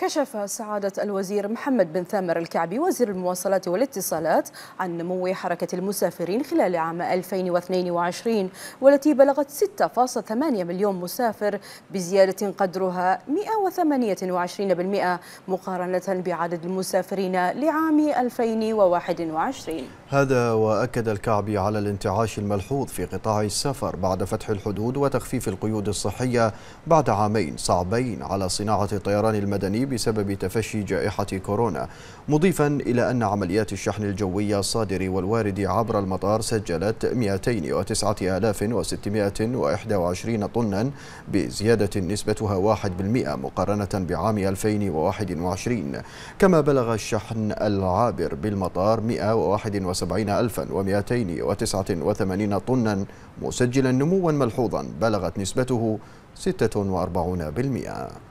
كشف سعادة الوزير محمد بن ثامر الكعبي وزير المواصلات والاتصالات عن نمو حركة المسافرين خلال عام 2022 والتي بلغت 6.8 مليون مسافر بزيادة قدرها 128% مقارنة بعدد المسافرين لعام 2021 هذا وأكد الكعبي على الانتعاش الملحوظ في قطاع السفر بعد فتح الحدود وتخفيف القيود الصحية بعد عامين صعبين على صناعة الطيران المدني بسبب تفشي جائحة كورونا مضيفا إلى أن عمليات الشحن الجوية الصادر والوارد عبر المطار سجلت 209621 طنا بزيادة نسبتها 1% مقارنة بعام 2021 كما بلغ الشحن العابر بالمطار 171289 طنا مسجلا نموا ملحوظا بلغت نسبته 46%